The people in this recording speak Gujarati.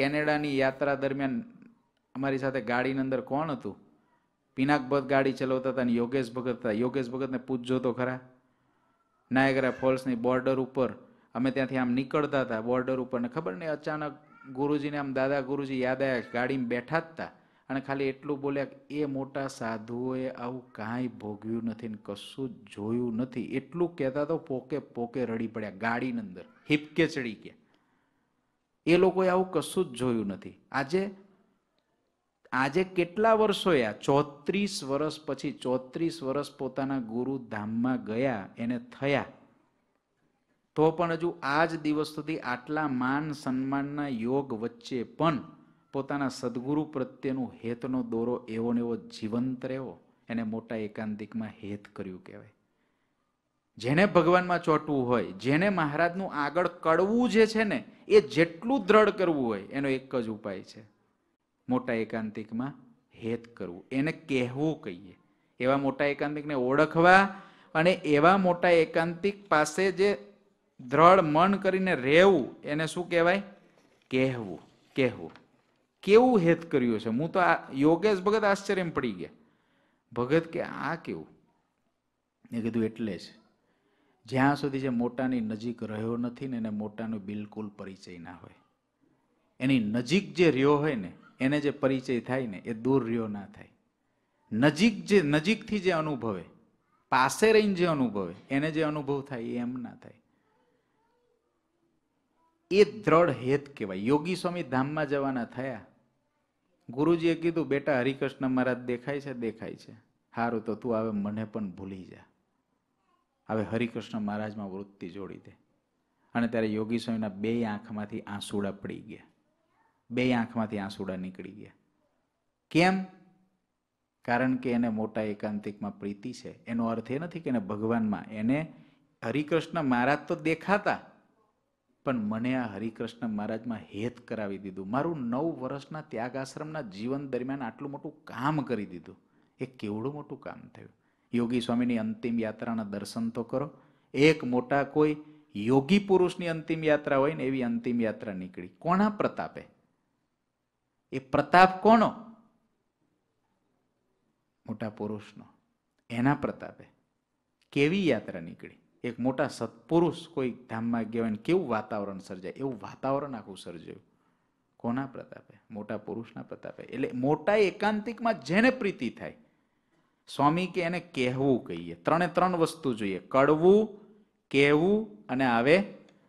કેનેડાની યાત્રા દરમિયાન અમારી સાથે ગાડીની અંદર કોણ હતું પિનાકભત ગાડી ચલાવતા હતા અને યોગેશ ભગત હતા યોગેશ ભગતને પૂછજો તો ખરા નાયગરા ફોલ્સની બોર્ડર ઉપર અમે ત્યાંથી આમ નીકળતા હતા બોર્ડર ઉપરને ખબર નહીં અચાનક ગુરુજીને આમ દાદા ગુરુજી યાદ આવ્યા ગાડીમાં બેઠા જ હતા અને ખાલી એટલું બોલ્યા એ મોટા સાધુઓએ આવું કાંઈ ભોગવ્યું નથી ને કશું જોયું નથી એટલું કહેતા તો પોકે પોકે રડી પડ્યા ગાડીની અંદર હિપકે ચડી ગયા એ લોકોએ આવું કશું જ જોયું નથી આજે આજે કેટલા વર્ષો આ ચોત્રીસ વર્ષ પછી ચોત્રીસ વર્ષ પોતાના ગુરુધામમાં ગયા એને થયા તો પણ હજુ આ જ દિવસ સુધી આટલા માન સન્માનના યોગ વચ્ચે પણ પોતાના સદગુરુ પ્રત્યેનું હેતનો દોરો એવો ને એવો જીવંત રહેવો એને મોટા એકાંતિકમાં હેત કર્યું કહેવાય જેને ભગવાનમાં ચોંટવું હોય જેને મહારાજનું આગળ કડવું જે છે ને એ જેટલું દ્રઢ કરવું હોય એનો એક જ ઉપાય છે મોટા એકાંતિકમાં હેત કરવું એને કહેવું કહીએ એવા મોટા એકાંતિકને ઓળખવા અને એવા મોટા એકાંતિક પાસે જે દ્રઢ મન કરીને રહેવું એને શું કહેવાય કહેવું કહેવું કેવું હેત કર્યું છે હું તો આ યોગેશ ભગત આશ્ચર્યમાં પડી ગયા ભગત કે આ કેવું એ કીધું એટલે છે જ્યાં સુધી જે મોટાની નજીક રહ્યો નથી ને એને મોટાનો બિલકુલ પરિચય ના હોય એની નજીક જે રહ્યો હોય ને એને જે પરિચય થાય ને એ દૂર રહ્યો ના થાય નજીક જે નજીકથી જે અનુભવે પાસે રહીને જે અનુભવે એને જે અનુભવ થાય એ એમ ના થાય એ દ્રઢ હેત કહેવાય યોગી સ્વામી ધામમાં જવાના થયા ગુરુજીએ કીધું બેટા હરિકૃષ્ણ મહારાજ દેખાય છે દેખાય છે સારું તો તું આવે મને પણ ભૂલી જા હવે હરિકૃષ્ણ મહારાજમાં વૃત્તિ જોડી દે અને ત્યારે યોગી સ્વામીના બે આંખમાંથી આંસુડા પડી ગયા બે આંખમાંથી આંસુડા નીકળી ગયા કેમ કારણ કે એને મોટા એકાંતિકમાં પ્રીતિ છે એનો અર્થ એ નથી કે એને ભગવાનમાં એને હરિકૃષ્ણ મહારાજ તો દેખાતા પણ મને આ હરિકૃષ્ણ મહારાજમાં હેત કરાવી દીધું મારું નવ વર્ષના ત્યાગ આશ્રમના જીવન દરમિયાન આટલું મોટું કામ કરી દીધું એ કેવડું મોટું કામ થયું યોગી સ્વામીની અંતિમ યાત્રાના દર્શન તો કરો એક મોટા કોઈ યોગી પુરુષની અંતિમ યાત્રા હોય ને એવી અંતિમ યાત્રા નીકળી કોના પ્રતાપે એ પ્રતાપ કોનો મોટા પુરુષનો એના પ્રતાપે કેવી યાત્રા નીકળી એક મોટા સત્પુરુષ કોઈ ધામમાં ગયા હોય ને કેવું વાતાવરણ સર્જાય એવું વાતાવરણ આખું સર્જાયું કોના પ્રતાપે મોટા પુરુષના પ્રતાપે એટલે મોટા એકાંતિકમાં જેને પ્રીતિ થાય સ્વામી કે એને કહેવું કહીએ ત્રણે ત્રણ વસ્તુ જોઈએ કડવું કહેવું અને આવે